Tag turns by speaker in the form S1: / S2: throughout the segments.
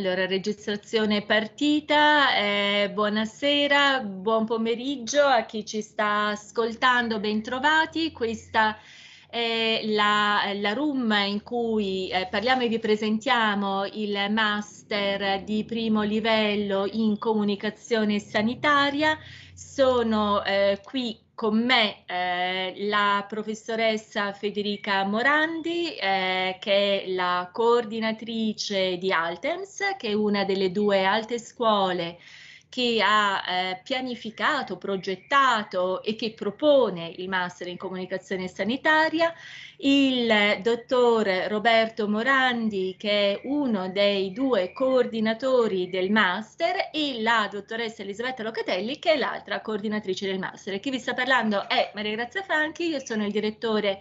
S1: Allora, registrazione è partita,
S2: eh, buonasera, buon pomeriggio a chi ci sta ascoltando, bentrovati. Questa è la, la room in cui eh, parliamo e vi presentiamo il master di primo livello in comunicazione sanitaria. Sono eh, qui con me eh, la professoressa Federica Morandi, eh, che è la coordinatrice di Altems, che è una delle due alte scuole che ha eh, pianificato, progettato e che propone il Master in Comunicazione Sanitaria, il dottor Roberto Morandi che è uno dei due coordinatori del Master e la dottoressa Elisabetta Locatelli che è l'altra coordinatrice del Master. Chi vi sta parlando è Maria Grazia Franchi, io sono il direttore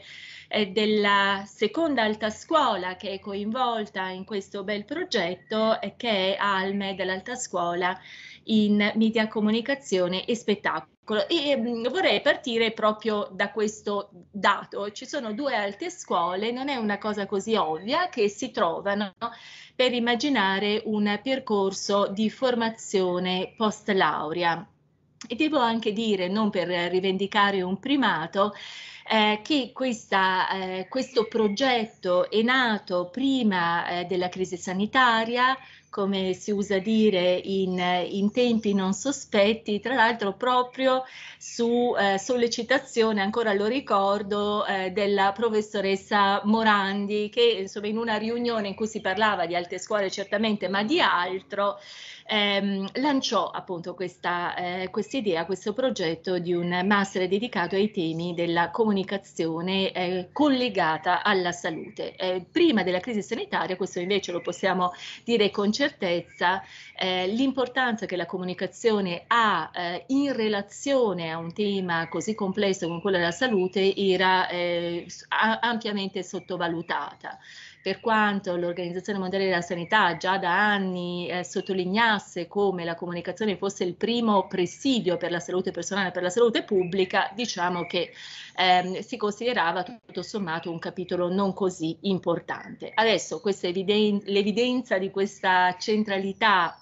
S2: eh, della seconda alta scuola che è coinvolta in questo bel progetto eh, che è ALME dell'alta scuola in media comunicazione e spettacolo. E mm, vorrei partire proprio da questo dato. Ci sono due alte scuole, non è una cosa così ovvia, che si trovano per immaginare un percorso di formazione post laurea. E devo anche dire, non per rivendicare un primato, eh, che questa, eh, questo progetto è nato prima eh, della crisi sanitaria, come si usa dire in, in tempi non sospetti, tra l'altro proprio su eh, sollecitazione, ancora lo ricordo, eh, della professoressa Morandi, che insomma in una riunione in cui si parlava di alte scuole certamente, ma di altro, ehm, lanciò appunto questa eh, idea, questo progetto di un master dedicato ai temi della comunicazione eh, collegata alla salute. Eh, prima della crisi sanitaria, questo invece lo possiamo dire con certezza, eh, l'importanza che la comunicazione ha eh, in relazione a un tema così complesso come quello della salute era eh, ampiamente sottovalutata. Per quanto l'Organizzazione Mondiale della Sanità già da anni eh, sottolineasse come la comunicazione fosse il primo presidio per la salute personale e per la salute pubblica, diciamo che ehm, si considerava tutto sommato un capitolo non così importante. Adesso eviden- l'evidenza di questa centralità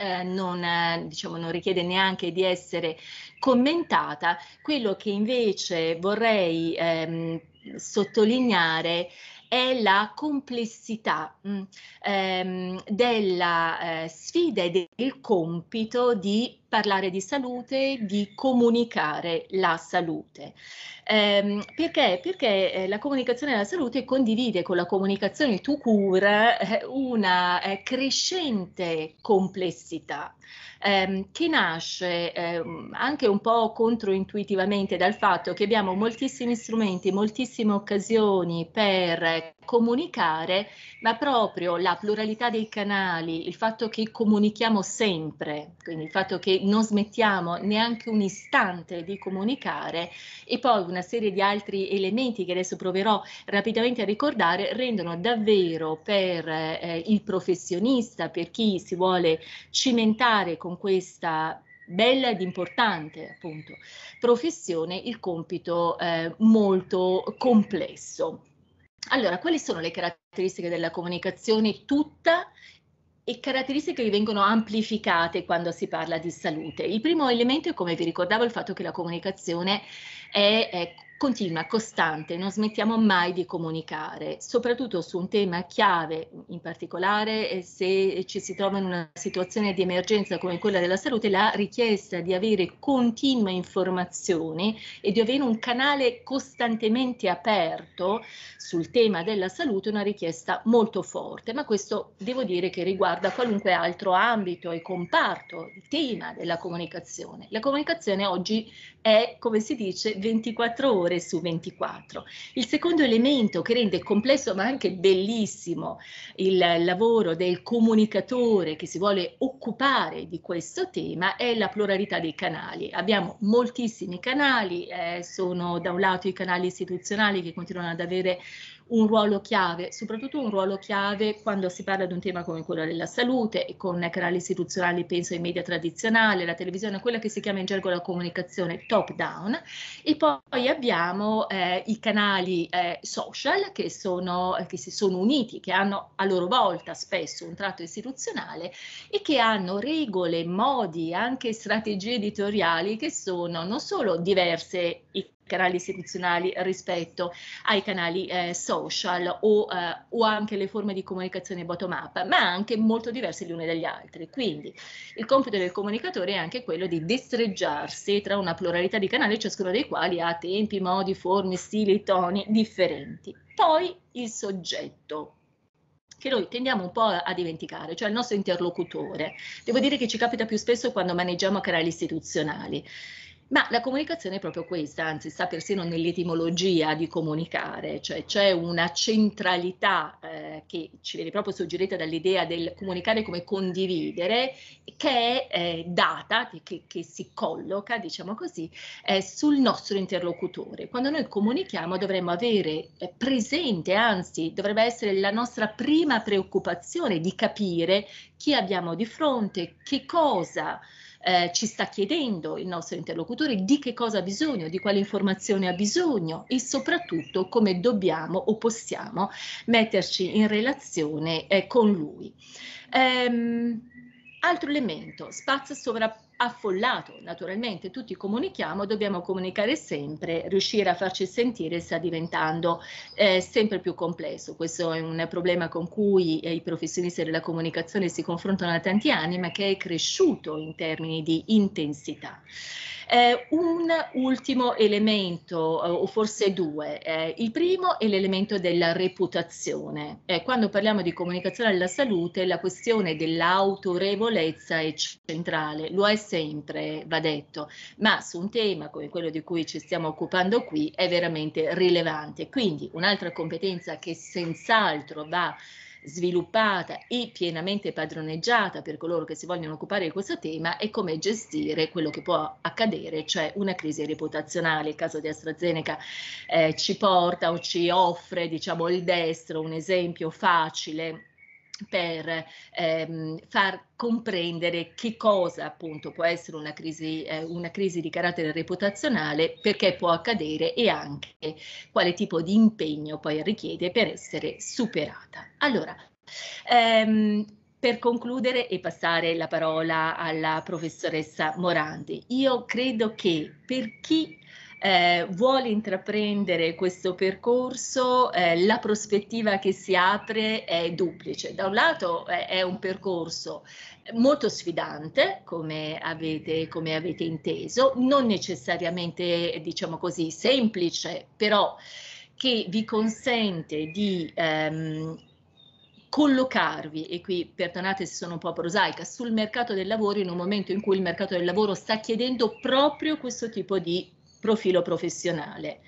S2: eh, non, eh, diciamo, non, richiede neanche di essere commentata. Quello che invece vorrei ehm, sottolineare è la complessità mh, mm, ehm, della eh, sfida e del compito di parlare di salute, di comunicare la salute. Eh, perché? Perché eh, la comunicazione della salute condivide con la comunicazione to cure eh, una eh, crescente complessità ehm, che nasce ehm, anche un po' controintuitivamente dal fatto che abbiamo moltissimi strumenti, moltissime occasioni per comunicare, ma proprio la pluralità dei canali, il fatto che comunichiamo sempre, quindi il fatto che non smettiamo neanche un istante di comunicare e poi una serie di altri elementi che adesso proverò rapidamente a ricordare rendono davvero per eh, il professionista, per chi si vuole cimentare con questa bella ed importante appunto professione il compito eh, molto complesso. Allora, quali sono le caratteristiche della comunicazione tutta e caratteristiche che vengono amplificate quando si parla di salute. Il primo elemento è, come vi ricordavo, il fatto che la comunicazione è, è continua, costante, non smettiamo mai di comunicare, soprattutto su un tema chiave, in particolare eh, se ci si trova in una situazione di emergenza come quella della salute, la richiesta di avere continue informazioni e di avere un canale costantemente aperto sul tema della salute è una richiesta molto forte, ma questo devo dire che riguarda qualunque altro ambito e comparto, il tema della comunicazione. La comunicazione oggi è, come si dice, 24 ore ore su 24. Il secondo elemento che rende complesso ma anche bellissimo il lavoro del comunicatore che si vuole occupare di questo tema è la pluralità dei canali. Abbiamo moltissimi canali, eh, sono da un lato i canali istituzionali che continuano ad avere un ruolo chiave, soprattutto un ruolo chiave quando si parla di un tema come quello della salute e con canali istituzionali, penso ai media tradizionali, la televisione, quella che si chiama in gergo la comunicazione top down e poi abbiamo eh, i canali eh, social che, sono, eh, che si sono uniti, che hanno a loro volta spesso un tratto istituzionale e che hanno regole, modi, anche strategie editoriali che sono non solo diverse canali istituzionali rispetto ai canali eh, social o, eh, o, anche le forme di comunicazione bottom-up, ma anche molto diverse gli uni dagli altri. Quindi il compito del comunicatore è anche quello di destreggiarsi tra una pluralità di canali, ciascuno dei quali ha tempi, modi, forme, stili, toni differenti. Poi il soggetto, che noi tendiamo un po' a dimenticare, cioè il nostro interlocutore. Devo dire che ci capita più spesso quando maneggiamo canali istituzionali. Ma la comunicazione è proprio questa, anzi sta persino nell'etimologia di comunicare, cioè c'è una centralità eh, che ci viene proprio suggerita dall'idea del comunicare come condividere, che è eh, data, che, che, si colloca, diciamo così, eh, sul nostro interlocutore. Quando noi comunichiamo dovremmo avere eh, presente, anzi dovrebbe essere la nostra prima preoccupazione di capire chi abbiamo di fronte, che cosa eh, ci sta chiedendo il nostro interlocutore di che cosa ha bisogno, di quale informazione ha bisogno e soprattutto come dobbiamo o possiamo metterci in relazione eh, con lui. Ehm, altro elemento, spazio sovrapposto affollato, naturalmente tutti comunichiamo, dobbiamo comunicare sempre, riuscire a farci sentire sta diventando eh, sempre più complesso. Questo è un problema con cui eh, i professionisti della comunicazione si confrontano da tanti anni, ma che è cresciuto in termini di intensità. Eh, un ultimo elemento, eh, o forse due. Eh, il primo è l'elemento della reputazione. Eh, quando parliamo di comunicazione della salute, la questione dell'autorevolezza è centrale. L'OS sempre, va detto, ma su un tema come quello di cui ci stiamo occupando qui è veramente rilevante. Quindi un'altra competenza che senz'altro va sviluppata e pienamente padroneggiata per coloro che si vogliono occupare di questo tema è come gestire quello che può accadere, cioè una crisi reputazionale. Il caso di AstraZeneca eh, ci porta o ci offre, diciamo, il destro un esempio facile per ehm, far comprendere che cosa appunto può essere una crisi, eh, una crisi di carattere reputazionale, perché può accadere e anche quale tipo di impegno poi richiede per essere superata. Allora, ehm, per concludere e passare la parola alla professoressa Morandi, io credo che per chi eh, vuole intraprendere questo percorso, eh, la prospettiva che si apre è duplice. Da un lato eh, è un percorso molto sfidante, come avete, come avete inteso, non necessariamente, diciamo così, semplice, però che vi consente di ehm, collocarvi, e qui perdonate se sono un po' prosaica, sul mercato del lavoro in un momento in cui il mercato del lavoro sta chiedendo proprio questo tipo di profilo professionale.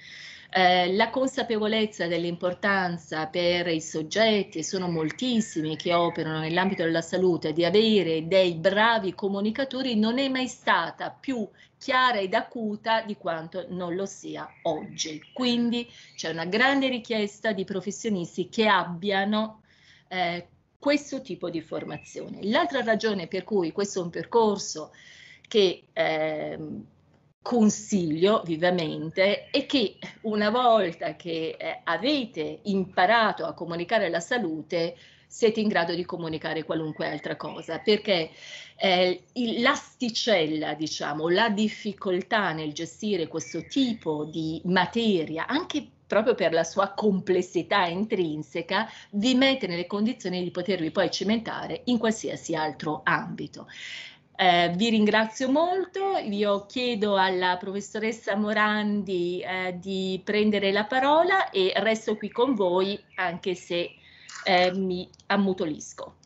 S2: Eh, la consapevolezza dell'importanza per i soggetti, e sono moltissimi che operano nell'ambito della salute, di avere dei bravi comunicatori non è mai stata più chiara ed acuta di quanto non lo sia oggi. Quindi c'è una grande richiesta di professionisti che abbiano eh, questo tipo di formazione. L'altra ragione per cui questo è un percorso che eh, consiglio vivamente è che una volta che eh, avete imparato a comunicare la salute, siete in grado di comunicare qualunque altra cosa, perché eh, l'asticella, diciamo, la difficoltà nel gestire questo tipo di materia, anche proprio per la sua complessità intrinseca, vi mette nelle condizioni di potervi poi cimentare in qualsiasi altro ambito. Eh, vi ringrazio molto, io chiedo alla professoressa Morandi eh, di prendere la parola e resto qui con voi anche se eh, mi ammutolisco.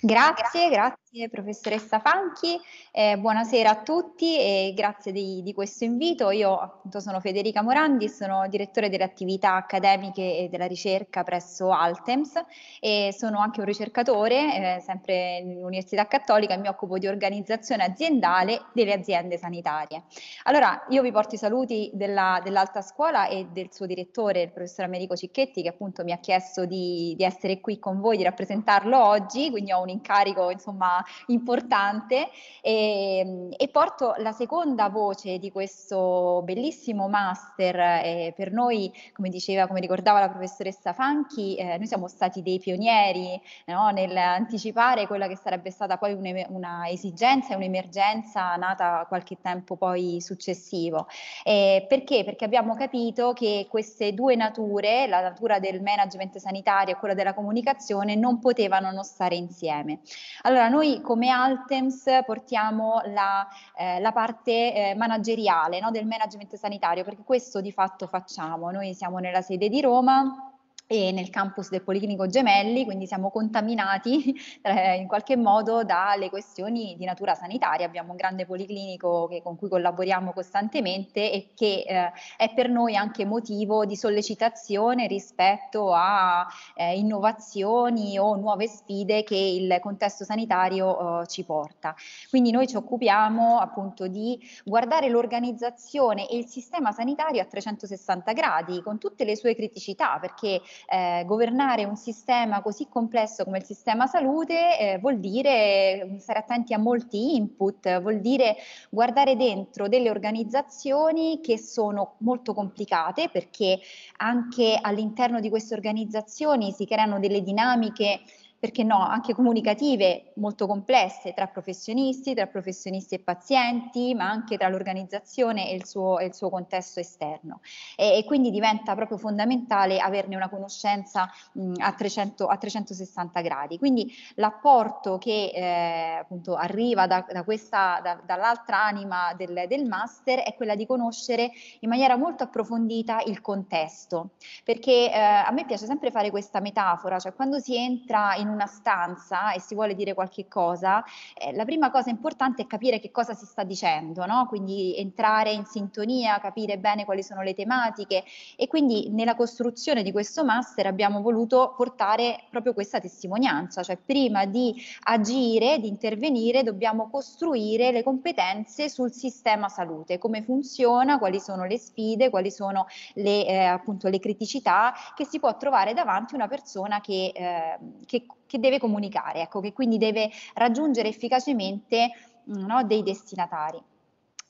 S3: Grazie, grazie. Grazie professoressa Fanchi, eh, buonasera a tutti e grazie di, di questo invito. Io appunto sono Federica Morandi, sono direttore delle attività accademiche e della ricerca presso Altems e sono anche un ricercatore eh, sempre nell'Università Cattolica e mi occupo di organizzazione aziendale delle aziende sanitarie. Allora io vi porto i saluti della, dell'alta scuola e del suo direttore, il professor Americo Cicchetti, che appunto mi ha chiesto di, di essere qui con voi, di rappresentarlo oggi, quindi ho un incarico insomma importante e, ehm, e, porto la seconda voce di questo bellissimo master. Eh, per noi, come diceva, come ricordava la professoressa Fanchi, eh, noi siamo stati dei pionieri no? nell'anticipare quella che sarebbe stata poi un, una esigenza e un'emergenza nata qualche tempo poi successivo. Eh, perché? Perché abbiamo capito che queste due nature, la natura del management sanitario e quella della comunicazione, non potevano non stare insieme. Allora, noi noi come Altems portiamo la, eh, la parte eh, manageriale no, del management sanitario, perché questo di fatto facciamo. Noi siamo nella sede di Roma, e nel campus del Policlinico Gemelli, quindi siamo contaminati eh, in qualche modo dalle questioni di natura sanitaria. Abbiamo un grande policlinico che, con cui collaboriamo costantemente e che eh, è per noi anche motivo di sollecitazione rispetto a eh, innovazioni o nuove sfide che il contesto sanitario eh, ci porta. Quindi noi ci occupiamo appunto di guardare l'organizzazione e il sistema sanitario a 360 gradi con tutte le sue criticità, perché eh, governare un sistema così complesso come il sistema salute eh, vuol dire eh, stare attenti a molti input, vuol dire guardare dentro delle organizzazioni che sono molto complicate perché anche all'interno di queste organizzazioni si creano delle dinamiche perché no, anche comunicative molto complesse tra professionisti, tra professionisti e pazienti, ma anche tra l'organizzazione e il suo, e il suo contesto esterno. E, e, quindi diventa proprio fondamentale averne una conoscenza mh, a, 300, a, 360 gradi. Quindi l'apporto che eh, appunto arriva da, da questa, da, dall'altra anima del, del master è quella di conoscere in maniera molto approfondita il contesto, perché eh, a me piace sempre fare questa metafora, cioè quando si entra in in una stanza e si vuole dire qualche cosa, eh, la prima cosa importante è capire che cosa si sta dicendo, no? quindi entrare in sintonia, capire bene quali sono le tematiche e quindi nella costruzione di questo master abbiamo voluto portare proprio questa testimonianza, cioè prima di agire, di intervenire, dobbiamo costruire le competenze sul sistema salute, come funziona, quali sono le sfide, quali sono le, eh, appunto, le criticità che si può trovare davanti una persona che, eh, che che deve comunicare, ecco, che quindi deve raggiungere efficacemente no, dei destinatari.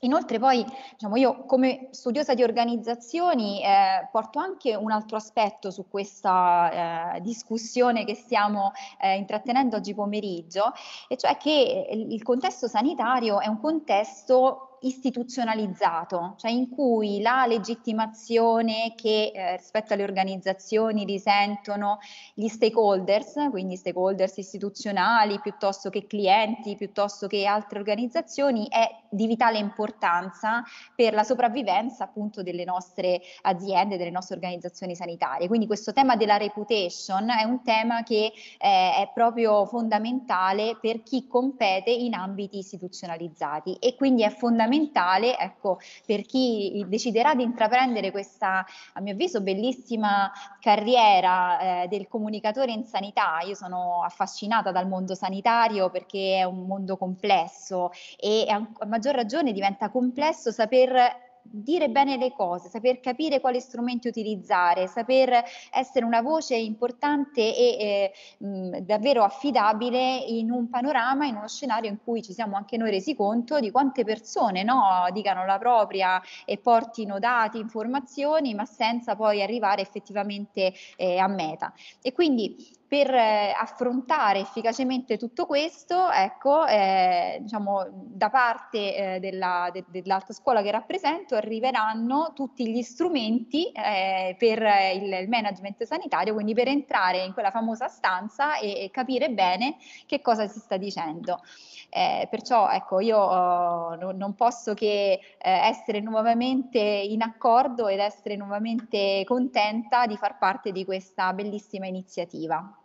S3: Inoltre poi diciamo, io come studiosa di organizzazioni eh, porto anche un altro aspetto su questa eh, discussione che stiamo eh, intrattenendo oggi pomeriggio, e cioè che il contesto sanitario è un contesto istituzionalizzato, cioè in cui la legittimazione che eh, rispetto alle organizzazioni risentono gli stakeholders, quindi stakeholders istituzionali piuttosto che clienti, piuttosto che altre organizzazioni, è di vitale importanza per la sopravvivenza appunto delle nostre aziende, delle nostre organizzazioni sanitarie. Quindi questo tema della reputation è un tema che eh, è proprio fondamentale per chi compete in ambiti istituzionalizzati e quindi è fondamentale fondamentale ecco, per chi deciderà di intraprendere questa, a mio avviso, bellissima carriera eh, del comunicatore in sanità. Io sono affascinata dal mondo sanitario perché è un mondo complesso e a maggior ragione diventa complesso saper dire bene le cose, saper capire quali strumenti utilizzare, saper essere una voce importante e eh, mh, davvero affidabile in un panorama, in uno scenario in cui ci siamo anche noi resi conto di quante persone no, dicano la propria e portino dati, informazioni, ma senza poi arrivare effettivamente eh, a meta. E quindi per eh, affrontare efficacemente tutto questo, ecco, eh, diciamo, da parte eh, della, de, dell'alta scuola che rappresento arriveranno tutti gli strumenti eh, per eh, il, il, management sanitario, quindi per entrare in quella famosa stanza e, e capire bene che cosa si sta dicendo. Eh, perciò ecco, io oh, no, non posso che essere nuovamente in accordo ed essere nuovamente contenta di far parte di questa bellissima iniziativa.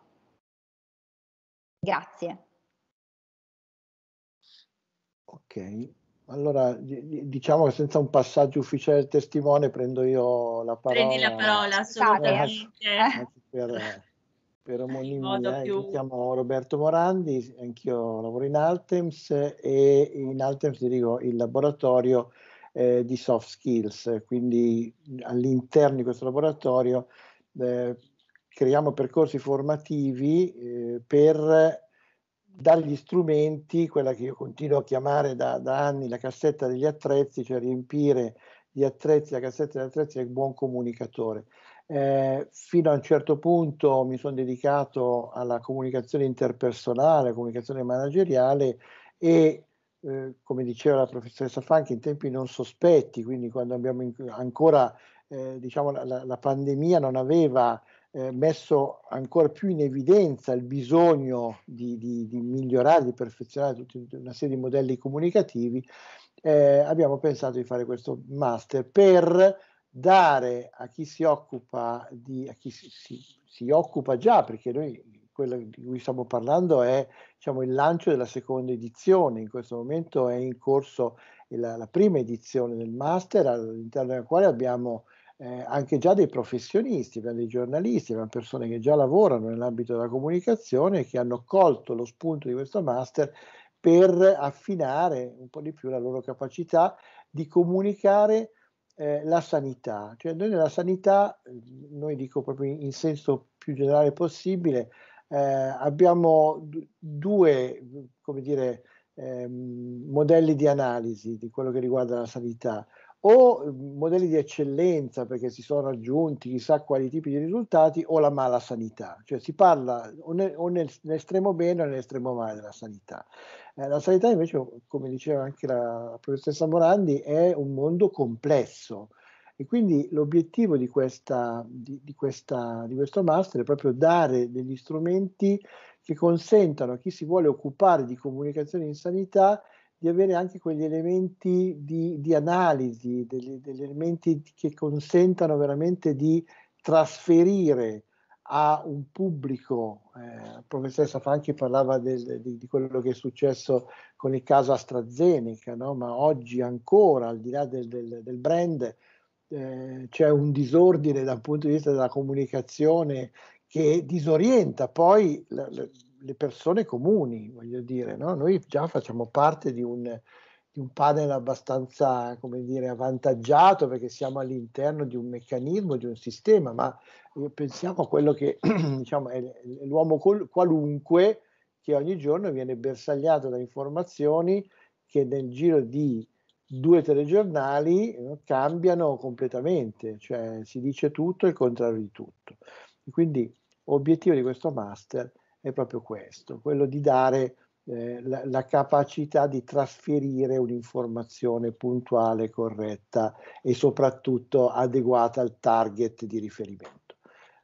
S3: Grazie.
S1: Ok, allora diciamo che senza un passaggio ufficiale del testimone prendo io la parola. Prendi la
S2: parola, assolutamente.
S1: Per, per omonimia, eh, mi chiamo Roberto Morandi, anch'io lavoro in Altems e in Altems dirigo il laboratorio eh, di soft skills, quindi all'interno di questo laboratorio eh, creiamo percorsi formativi eh, per dare gli strumenti, quella che io continuo a chiamare da, da, anni la cassetta degli attrezzi, cioè riempire gli attrezzi, la cassetta degli attrezzi del buon comunicatore. Eh, fino a un certo punto mi sono dedicato alla comunicazione interpersonale, comunicazione manageriale e eh, come diceva la professoressa Franchi, in tempi non sospetti, quindi quando abbiamo in, ancora, eh, diciamo, la, la, pandemia non aveva eh, messo ancora più in evidenza il bisogno di, di, di migliorare, di perfezionare tutta una serie di modelli comunicativi, eh, abbiamo pensato di fare questo master per dare a chi si occupa di a chi si, si, si occupa già, perché noi quello di cui stiamo parlando è diciamo, il lancio della seconda edizione, in questo momento è in corso la, la prima edizione del master all'interno della quale abbiamo eh, anche già dei professionisti, abbiamo dei giornalisti, abbiamo persone che già lavorano nell'ambito della comunicazione e che hanno colto lo spunto di questo master per affinare un po' di più la loro capacità di comunicare eh, la sanità. Cioè noi nella sanità, eh, noi dico proprio in, senso più generale possibile, eh, abbiamo d- due, come dire, ehm, modelli di analisi di quello che riguarda la sanità o mm, modelli di eccellenza perché si sono raggiunti chissà quali tipi di risultati o la mala sanità, cioè si parla o, ne, nel, nell'estremo bene o nell'estremo male della sanità. Eh, la sanità invece, come diceva anche la professoressa Morandi, è un mondo complesso e quindi l'obiettivo di, questa, di, di, questa, di questo master è proprio dare degli strumenti che consentano a chi si vuole occupare di comunicazione in sanità di avere anche quegli elementi di, di analisi, degli, degli, elementi che consentano veramente di trasferire a un pubblico, eh, il professoressa Franchi parlava del, di, di, quello che è successo con il caso AstraZeneca, no? ma oggi ancora, al di là del, del, del brand, eh, c'è un disordine dal punto di vista della comunicazione che disorienta poi la, la, le persone comuni, voglio dire, no? noi già facciamo parte di un, di un panel abbastanza, come dire, avvantaggiato perché siamo all'interno di un meccanismo, di un sistema, ma eh, pensiamo a quello che diciamo, è l'uomo qualunque che ogni giorno viene bersagliato da informazioni che nel giro di due telegiornali no, eh, cambiano completamente, cioè si dice tutto e il contrario di tutto. quindi obiettivo di questo master è è proprio questo, quello di dare eh, la, la, capacità di trasferire un'informazione puntuale, corretta e soprattutto adeguata al target di riferimento.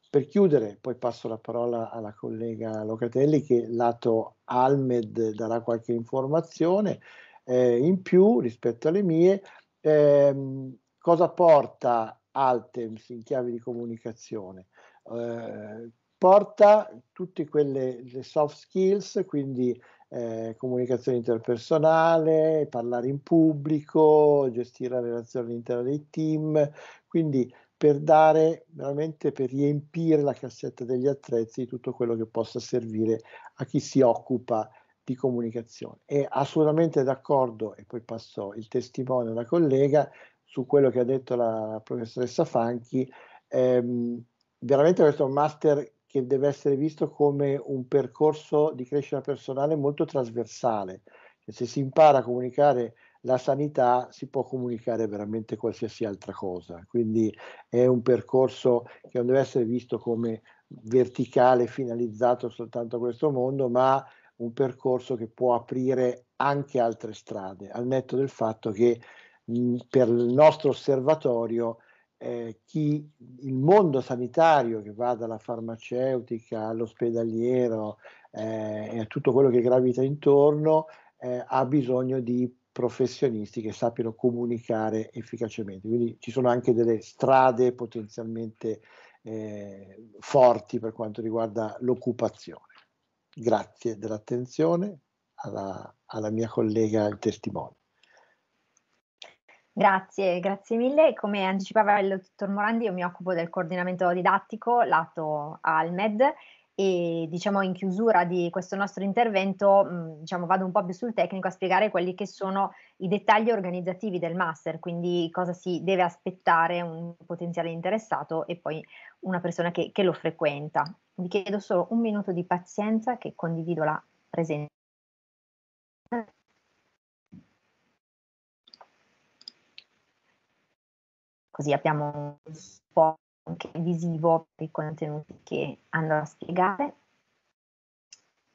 S1: Per chiudere, poi passo la parola alla collega Locatelli che lato Almed darà qualche informazione eh, in più rispetto alle mie. Eh, cosa porta Altems in chiave di comunicazione? Eh, porta tutte quelle le soft skills, quindi eh, comunicazione interpersonale, parlare in pubblico, gestire la relazione all'interno dei team, quindi per dare veramente per riempire la cassetta degli attrezzi di tutto quello che possa servire a chi si occupa di comunicazione. E assolutamente d'accordo, e poi passo il testimone alla collega, su quello che ha detto la professoressa Fanchi, ehm, veramente questo è un master che deve essere visto come un percorso di crescita personale molto trasversale. Cioè, se si impara a comunicare la sanità si può comunicare veramente qualsiasi altra cosa, quindi è un percorso che non deve essere visto come verticale, finalizzato soltanto a questo mondo, ma un percorso che può aprire anche altre strade, al netto del fatto che mh, per il nostro osservatorio eh, chi, il mondo sanitario che va dalla farmaceutica all'ospedaliero eh, e a tutto quello che gravita intorno eh, ha bisogno di professionisti che sappiano comunicare efficacemente. Quindi ci sono anche delle strade potenzialmente eh, forti per quanto riguarda l'occupazione. Grazie dell'attenzione alla, alla mia collega il testimone.
S4: Grazie, grazie mille. Come anticipava il dottor Morandi, io mi occupo del coordinamento didattico lato ALMED e diciamo in chiusura di questo nostro intervento mm, diciamo, vado un po' più sul tecnico a spiegare quelli che sono i dettagli organizzativi del master, quindi cosa si deve aspettare un potenziale interessato e poi una persona che, che lo frequenta. Vi chiedo solo un minuto di pazienza che condivido la presenza. così abbiamo un po' anche visivo per i contenuti che andrò a spiegare.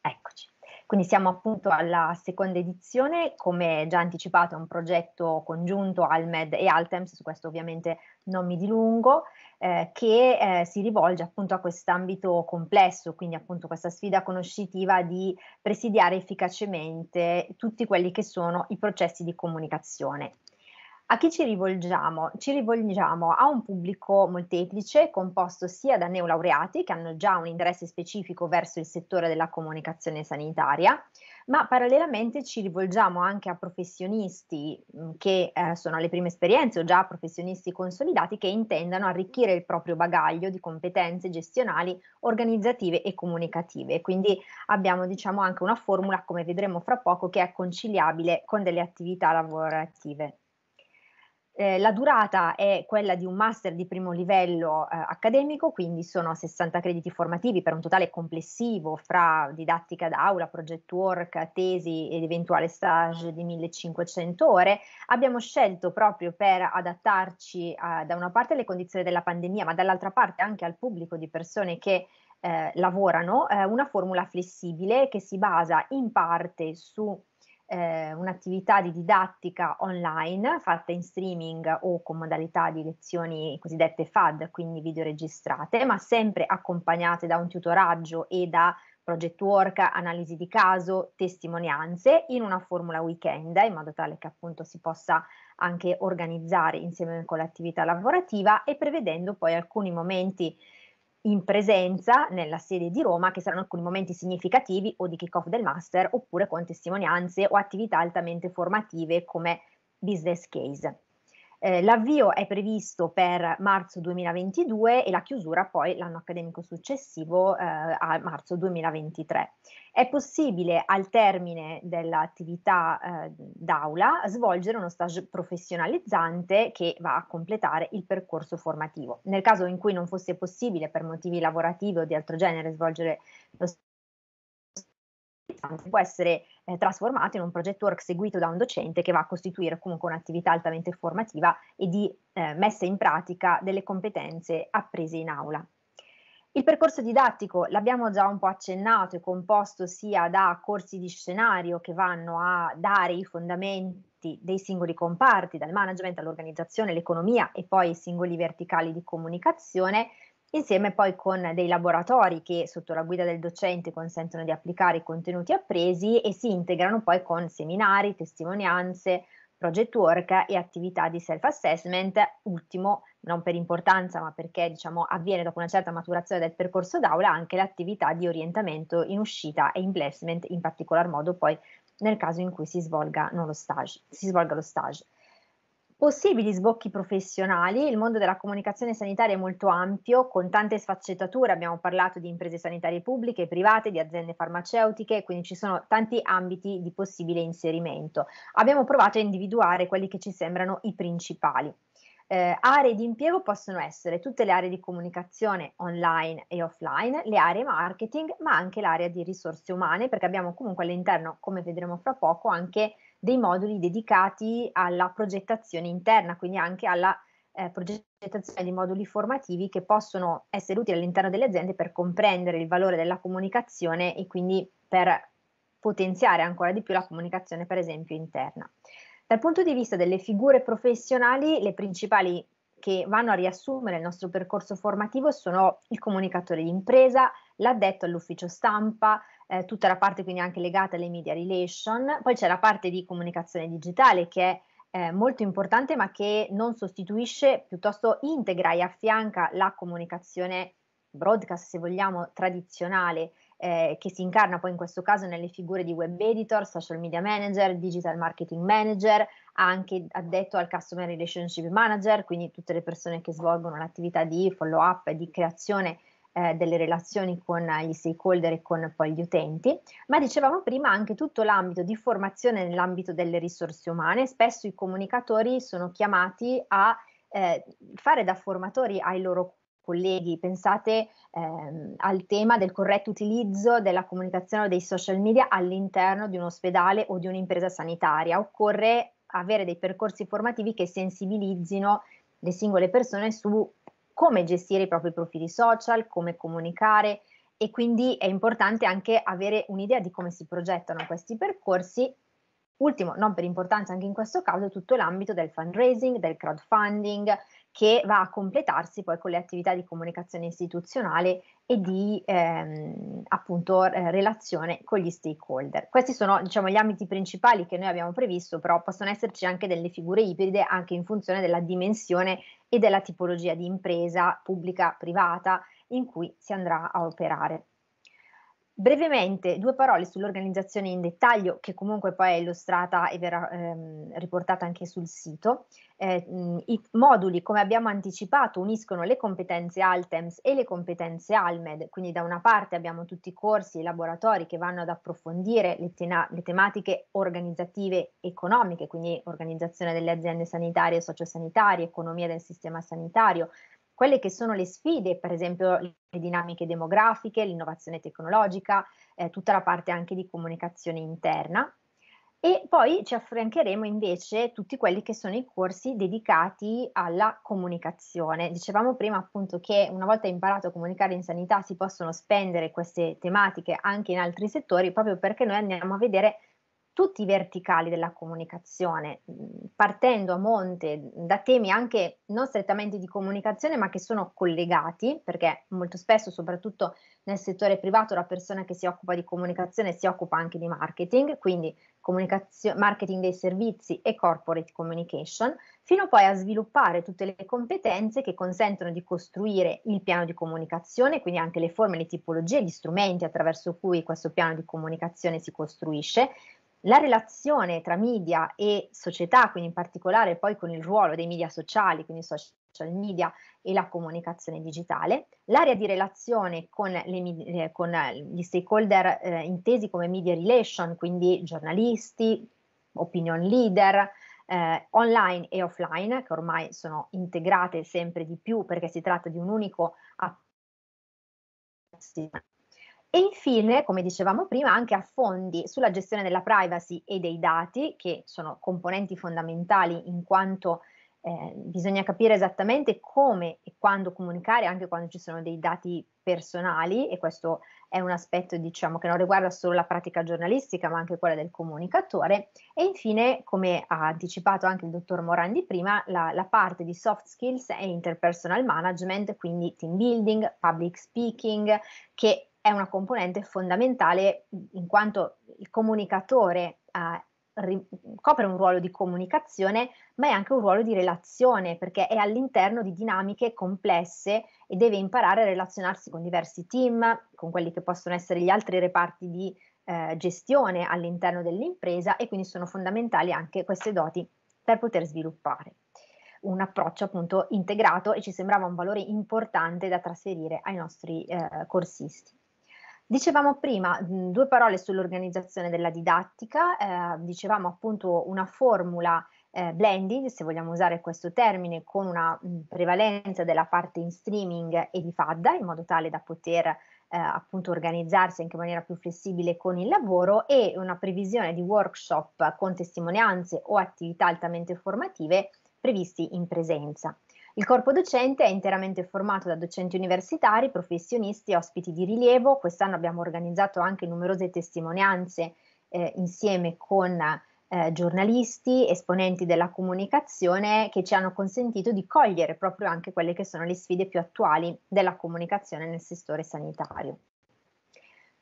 S4: Eccoci. Quindi siamo appunto alla seconda edizione, come già anticipato è un progetto congiunto al MED e Altems, su questo ovviamente non mi dilungo, eh, che eh, si rivolge appunto a quest'ambito complesso, quindi appunto questa sfida conoscitiva di presidiare efficacemente tutti quelli che sono i processi di comunicazione a chi ci rivolgiamo? Ci rivolgiamo a un pubblico molteplice composto sia da neolaureati che hanno già un interesse specifico verso il settore della comunicazione sanitaria, ma parallelamente ci rivolgiamo anche a professionisti mm, che eh, sono alle prime esperienze o già professionisti consolidati che intendano arricchire il proprio bagaglio di competenze gestionali, organizzative e comunicative. Quindi abbiamo diciamo anche una formula, come vedremo fra poco, che è conciliabile con delle attività lavorative. Eh, la durata è quella di un master di primo livello eh, accademico, quindi sono 60 crediti formativi per un totale complessivo fra didattica d'aula, project work, tesi ed eventuale stage di 1500 ore. Abbiamo scelto proprio per adattarci eh, da una parte alle condizioni della pandemia, ma dall'altra parte anche al pubblico di persone che eh, lavorano, eh, una formula flessibile che si basa in parte su eh, un'attività di didattica online fatta in streaming o con modalità di lezioni cosiddette FAD, quindi videoregistrate, ma sempre accompagnate da un tutoraggio e da project work, analisi di caso, testimonianze in una formula weekend in modo tale che appunto si possa anche organizzare insieme con l'attività lavorativa e prevedendo poi alcuni momenti in presenza nella sede di Roma, che saranno alcuni momenti significativi o di kick-off del master, oppure con testimonianze o attività altamente formative come business case. Eh, l'avvio è previsto per marzo 2022 e la chiusura poi l'anno accademico successivo eh, a marzo 2023. È possibile al termine dell'attività eh, d'aula svolgere uno stage professionalizzante che va a completare il percorso formativo. Nel caso in cui non fosse possibile per motivi lavorativi o di altro genere svolgere lo stage, interessante, può essere eh, trasformato in un progetto work seguito da un docente che va a costituire comunque un'attività altamente formativa e di eh, messa in pratica delle competenze apprese in aula. Il percorso didattico l'abbiamo già un po' accennato, è composto sia da corsi di scenario che vanno a dare i fondamenti dei singoli comparti, dal management all'organizzazione, l'economia e poi i singoli verticali di comunicazione, insieme poi con dei laboratori che sotto la guida del docente consentono di applicare i contenuti appresi e si integrano poi con seminari, testimonianze, project work e attività di self-assessment, ultimo, non per importanza, ma perché diciamo, avviene dopo una certa maturazione del percorso d'aula, anche l'attività di orientamento in uscita e in placement, in particolar modo poi nel caso in cui si svolga, lo stage, si svolga lo stage. Possibili sbocchi professionali, il mondo della comunicazione sanitaria è molto ampio, con tante sfaccettature, abbiamo parlato di imprese sanitarie pubbliche e private, di aziende farmaceutiche, quindi ci sono tanti ambiti di possibile inserimento. Abbiamo provato a individuare quelli che ci sembrano i principali. Eh, aree di impiego possono essere tutte le aree di comunicazione online e offline, le aree marketing, ma anche l'area di risorse umane, perché abbiamo comunque all'interno, come vedremo fra poco, anche dei moduli dedicati alla progettazione interna, quindi anche alla eh, progettazione di moduli formativi che possono essere utili all'interno delle aziende per comprendere il valore della comunicazione e quindi per potenziare ancora di più la comunicazione, per esempio, interna. Dal punto di vista delle figure professionali, le principali che vanno a riassumere il nostro percorso formativo sono il comunicatore d'impresa, l'addetto all'ufficio stampa, eh, tutta la parte quindi anche legata alle media relation, poi c'è la parte di comunicazione digitale che è eh, molto importante ma che non sostituisce, piuttosto integra e affianca la comunicazione broadcast se vogliamo tradizionale eh, che si incarna poi in questo caso nelle figure di web editor, social media manager, digital marketing manager, anche addetto al customer relationship manager, quindi tutte le persone che svolgono l'attività di follow up e di creazione eh, delle relazioni con gli stakeholder e con poi gli utenti, ma dicevamo prima anche tutto l'ambito di formazione nell'ambito delle risorse umane, spesso i comunicatori sono chiamati a eh, fare da formatori ai loro colleghi, pensate ehm, al tema del corretto utilizzo della comunicazione o dei social media all'interno di un ospedale o di un'impresa sanitaria, occorre avere dei percorsi formativi che sensibilizzino le singole persone su come gestire i propri profili social, come comunicare e quindi è importante anche avere un'idea di come si progettano questi percorsi. Ultimo, non per importanza anche in questo caso, tutto l'ambito del fundraising, del crowdfunding, che va a completarsi poi con le attività di comunicazione istituzionale e di ehm, appunto eh, relazione con gli stakeholder. Questi sono diciamo, gli ambiti principali che noi abbiamo previsto, però possono esserci anche delle figure ibride anche in funzione della dimensione e della tipologia di impresa pubblica, privata in cui si andrà a operare. Brevemente, due parole sull'organizzazione in dettaglio, che comunque poi è illustrata e verrà ehm, riportata anche sul sito. Eh, I moduli, come abbiamo anticipato, uniscono le competenze Altems e le competenze Almed, quindi da una parte abbiamo tutti i corsi e i laboratori che vanno ad approfondire le, tena- le tematiche organizzative economiche, quindi organizzazione delle aziende sanitarie e sociosanitarie, economia del sistema sanitario, quelle che sono le sfide, per esempio le dinamiche demografiche, l'innovazione tecnologica, eh, tutta la parte anche di comunicazione interna. E poi ci affrancheremo invece tutti quelli che sono i corsi dedicati alla comunicazione. Dicevamo prima appunto che una volta imparato a comunicare in sanità si possono spendere queste tematiche anche in altri settori proprio perché noi andiamo a vedere tutti i verticali della comunicazione, partendo a monte da temi anche non strettamente di comunicazione, ma che sono collegati, perché molto spesso, soprattutto nel settore privato, la persona che si occupa di comunicazione si occupa anche di marketing, quindi marketing dei servizi e corporate communication, fino poi a sviluppare tutte le competenze che consentono di costruire il piano di comunicazione, quindi anche le forme, le tipologie, gli strumenti attraverso cui questo piano di comunicazione si costruisce la relazione tra media e società, quindi in particolare poi con il ruolo dei media sociali, quindi social media e la comunicazione digitale, l'area di relazione con, le, eh, con gli stakeholder eh, intesi come media relation, quindi giornalisti, opinion leader, eh, online e offline, che ormai sono integrate sempre di più perché si tratta di un unico app e infine, come dicevamo prima, anche a fondi sulla gestione della privacy e dei dati, che sono componenti fondamentali in quanto eh, bisogna capire esattamente come e quando comunicare, anche quando ci sono dei dati personali, e questo è un aspetto diciamo, che non riguarda solo la pratica giornalistica, ma anche quella del comunicatore. E infine, come ha anticipato anche il dottor Morandi prima, la, la parte di soft skills e interpersonal management, quindi team building, public speaking, che è una componente fondamentale in quanto il comunicatore eh, ri- copre un ruolo di comunicazione, ma è anche un ruolo di relazione, perché è all'interno di dinamiche complesse e deve imparare a relazionarsi con diversi team, con quelli che possono essere gli altri reparti di eh, gestione all'interno dell'impresa e quindi sono fondamentali anche queste doti per poter sviluppare un approccio appunto integrato e ci sembrava un valore importante da trasferire ai nostri eh, corsisti. Dicevamo prima due parole sull'organizzazione della didattica, eh, dicevamo appunto una formula eh, blended, se vogliamo usare questo termine, con una mh, prevalenza della parte in streaming e di FADDA, in modo tale da poter eh, appunto organizzarsi anche in maniera più flessibile con il lavoro e una previsione di workshop con testimonianze o attività altamente formative previsti in presenza. Il corpo docente è interamente formato da docenti universitari, professionisti e ospiti di rilievo. Quest'anno abbiamo organizzato anche numerose testimonianze eh, insieme con eh, giornalisti, esponenti della comunicazione che ci hanno consentito di cogliere proprio anche quelle che sono le sfide più attuali della comunicazione nel settore sanitario.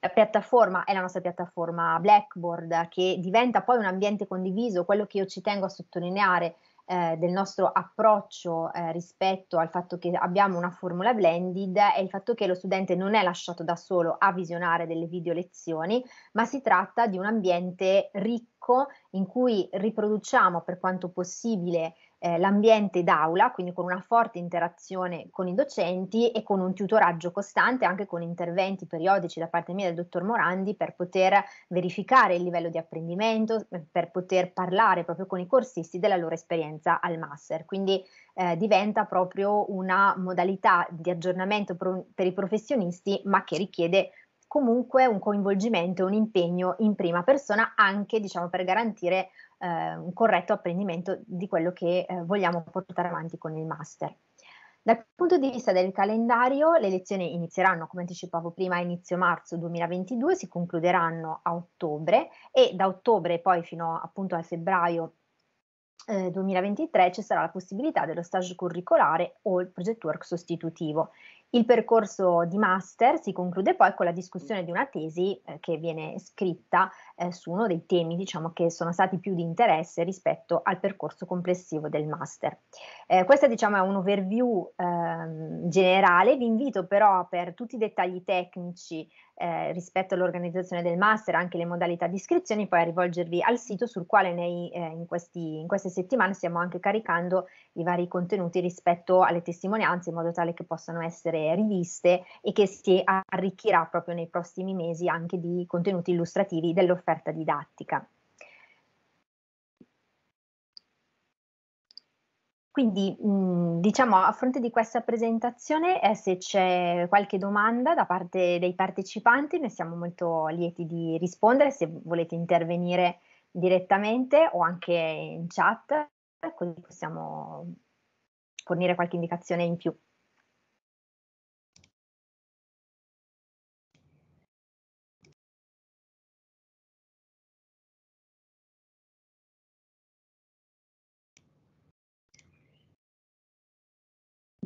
S4: La piattaforma è la nostra piattaforma Blackboard che diventa poi un ambiente condiviso, quello che io ci tengo a sottolineare eh, del nostro approccio eh, rispetto al fatto che abbiamo una formula blended è il fatto che lo studente non è lasciato da solo a visionare delle video lezioni, ma si tratta di un ambiente ricco in cui riproduciamo per quanto possibile eh, l'ambiente d'aula, quindi con una forte interazione con i docenti e con un tutoraggio costante, anche con interventi periodici da parte mia del dottor Morandi per poter verificare il livello di apprendimento, eh, per poter parlare proprio con i corsisti della loro esperienza al master. Quindi eh, diventa proprio una modalità di aggiornamento pro- per i professionisti, ma che richiede comunque un coinvolgimento, e un impegno in prima persona anche diciamo, per garantire eh, un corretto apprendimento di quello che eh, vogliamo portare avanti con il master. Dal punto di vista del calendario, le lezioni inizieranno, come anticipavo prima, a inizio marzo 2022, si concluderanno a ottobre e da ottobre poi fino appunto a febbraio eh, 2023 ci sarà la possibilità dello stage curricolare o il project work sostitutivo. Il percorso di master si conclude poi con la discussione di una tesi eh, che viene scritta eh, su uno dei temi diciamo, che sono stati più di interesse rispetto al percorso complessivo del master. Eh, questa diciamo, è un overview ehm, generale, vi invito però per tutti i dettagli tecnici eh, rispetto all'organizzazione del master, anche le modalità di iscrizione, poi a rivolgervi al sito sul quale nei, eh, in, questi, in, queste settimane stiamo anche caricando i vari contenuti rispetto alle testimonianze in modo tale che possano essere riviste e che si arricchirà proprio nei prossimi mesi anche di contenuti illustrativi dell'offerta didattica. Quindi, mh, mhmm, diciamo, a fronte di questa presentazione, eh, se c'è qualche domanda da parte dei partecipanti, noi siamo molto lieti di rispondere, se volete intervenire direttamente o anche in chat, così possiamo fornire qualche indicazione in più.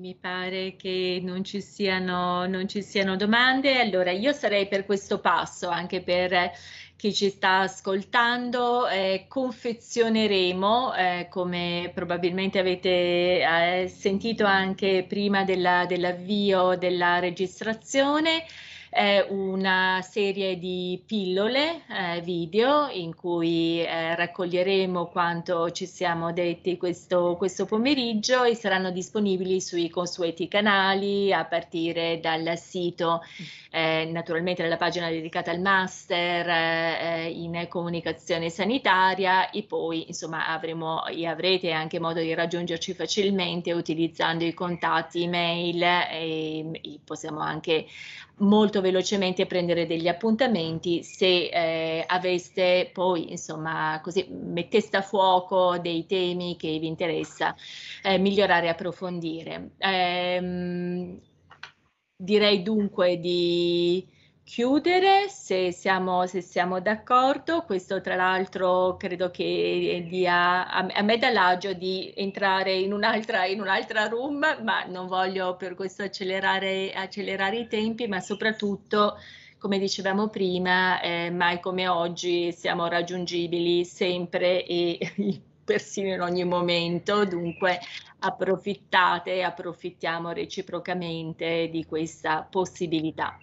S1: mi pare
S2: che non ci, siano, non ci siano domande. Allora, io sarei per questo passo, anche per eh, chi ci sta ascoltando, eh, confezioneremo, eh, come probabilmente avete eh, sentito anche prima della, dell'avvio della registrazione, è una serie di pillole eh, video in cui eh, raccoglieremo quanto ci siamo detti questo, questo, pomeriggio e saranno disponibili sui consueti canali a partire dal sito, eh, naturalmente dalla pagina dedicata al master eh, in comunicazione sanitaria e poi insomma avremo, avrete anche modo di raggiungerci facilmente utilizzando i contatti email e, ehm, e possiamo anche molto velocemente prendere degli appuntamenti se eh, aveste poi insomma così metteste a fuoco dei temi che vi interessa eh, migliorare e approfondire. Ehm, direi dunque di chiudere se siamo, se siamo d'accordo. Questo tra l'altro credo che eh, dia a, a me dall'agio di entrare in un'altra, in un'altra room, ma non voglio per questo accelerare, accelerare i tempi, ma soprattutto come dicevamo prima, eh, mai come oggi siamo raggiungibili sempre e persino in ogni momento, dunque approfittate, e approfittiamo reciprocamente di questa possibilità.